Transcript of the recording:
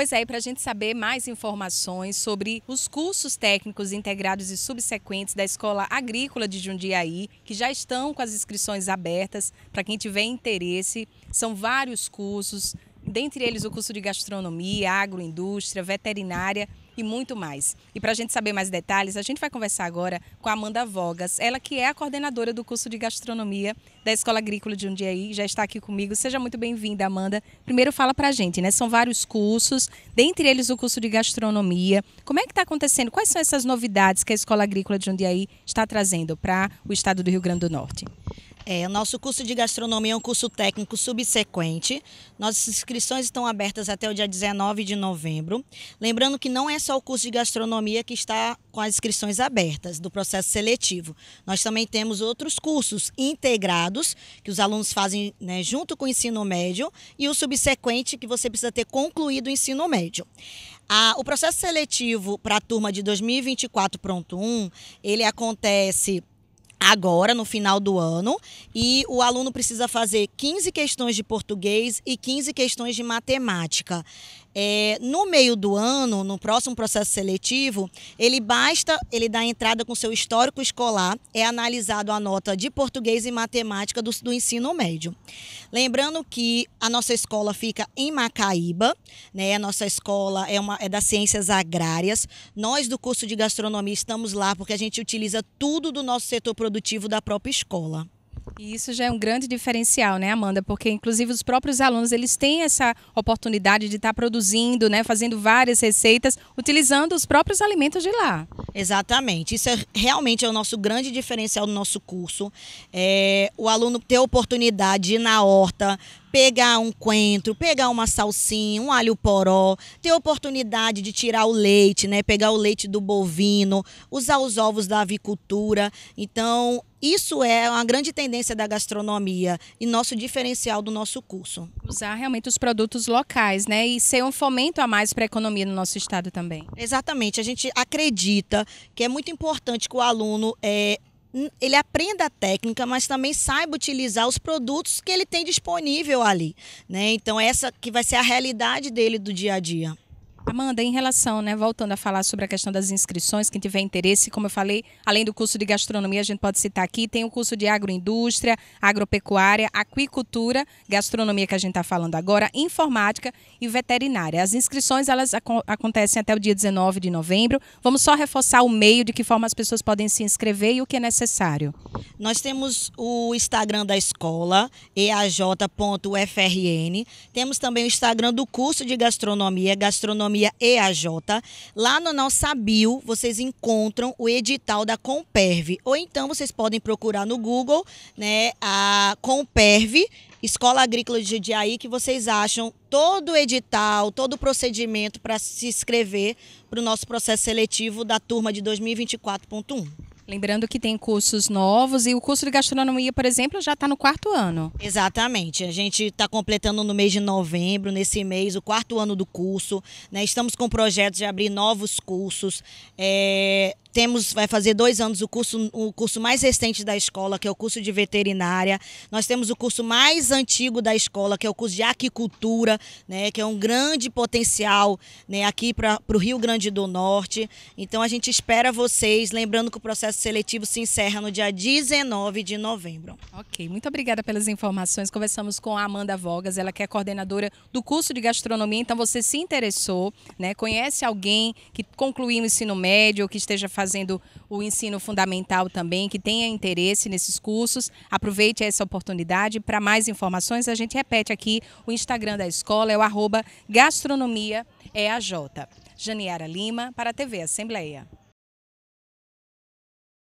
Pois é, e para a gente saber mais informações sobre os cursos técnicos integrados e subsequentes da Escola Agrícola de Jundiaí, que já estão com as inscrições abertas para quem tiver interesse, são vários cursos, dentre eles o curso de gastronomia, agroindústria, veterinária e muito mais. E para a gente saber mais detalhes, a gente vai conversar agora com a Amanda Vogas, ela que é a coordenadora do curso de gastronomia da Escola Agrícola de Undiaí, já está aqui comigo. Seja muito bem-vinda, Amanda. Primeiro fala para a gente, né? São vários cursos, dentre eles o curso de gastronomia. Como é que está acontecendo? Quais são essas novidades que a Escola Agrícola de Undiaí está trazendo para o estado do Rio Grande do Norte? É, o nosso curso de gastronomia é um curso técnico subsequente. Nossas inscrições estão abertas até o dia 19 de novembro. Lembrando que não é só o curso de gastronomia que está com as inscrições abertas do processo seletivo. Nós também temos outros cursos integrados que os alunos fazem né, junto com o ensino médio e o subsequente que você precisa ter concluído o ensino médio. Ah, o processo seletivo para a turma de 2024 pronto 1, ele acontece agora no final do ano e o aluno precisa fazer 15 questões de português e 15 questões de matemática. É, no meio do ano, no próximo processo seletivo, ele basta, ele dá entrada com seu histórico escolar, é analisado a nota de português e matemática do, do ensino médio. Lembrando que a nossa escola fica em Macaíba, né? A nossa escola é, uma, é das ciências agrárias. Nós do curso de gastronomia estamos lá porque a gente utiliza tudo do nosso setor produtivo da própria escola. E isso já é um grande diferencial, né, Amanda? Porque, inclusive, os próprios alunos, eles têm essa oportunidade de estar produzindo, né, fazendo várias receitas, utilizando os próprios alimentos de lá. Exatamente. Isso é, realmente é o nosso grande diferencial do nosso curso. É, o aluno ter oportunidade de ir na horta, pegar um coentro, pegar uma salsinha, um alho poró, ter oportunidade de tirar o leite, né? Pegar o leite do bovino, usar os ovos da avicultura. Então, isso é uma grande tendência da gastronomia e nosso diferencial do nosso curso. Usar realmente os produtos locais, né? E ser um fomento a mais para a economia no nosso estado também. Exatamente. A gente acredita que é muito importante que o aluno é, ele aprenda a técnica, mas também saiba utilizar os produtos que ele tem disponível ali, né? Então essa que vai ser a realidade dele do dia a dia. Amanda, em relação, né, voltando a falar sobre a questão das inscrições, quem tiver interesse, como eu falei, além do curso de gastronomia, a gente pode citar aqui, tem o curso de agroindústria, agropecuária, aquicultura, gastronomia que a gente está falando agora, informática e veterinária. As inscrições, elas ac acontecem até o dia 19 de novembro. Vamos só reforçar o meio de que forma as pessoas podem se inscrever e o que é necessário. Nós temos o Instagram da escola, eaj.frn. Temos também o Instagram do curso de gastronomia, gastronomia Economia EAJ. Lá no nosso bio, vocês encontram o edital da Comperv. Ou então vocês podem procurar no Google, né, a Comperv, Escola Agrícola de Jundiaí que vocês acham todo o edital, todo o procedimento para se inscrever para o nosso processo seletivo da turma de 2024.1. Lembrando que tem cursos novos e o curso de gastronomia, por exemplo, já está no quarto ano. Exatamente. A gente está completando no mês de novembro, nesse mês, o quarto ano do curso. Né? Estamos com projetos de abrir novos cursos. É, temos vai fazer dois anos o curso o curso mais recente da escola que é o curso de veterinária nós temos o curso mais antigo da escola que é o curso de aquicultura né que é um grande potencial né aqui para o Rio Grande do Norte então a gente espera vocês lembrando que o processo processo seletivo se encerra no dia 19 de novembro. Ok, muito obrigada pelas informações. Conversamos com a Amanda Vogas, ela que é coordenadora do curso de gastronomia. Então, você se interessou, né? conhece alguém que concluiu o ensino médio ou que esteja fazendo o ensino fundamental também, que tenha interesse nesses cursos, aproveite essa oportunidade. Para mais informações, a gente repete aqui o Instagram da escola, é o arroba gastronomia é a Janiara Lima, para a TV Assembleia.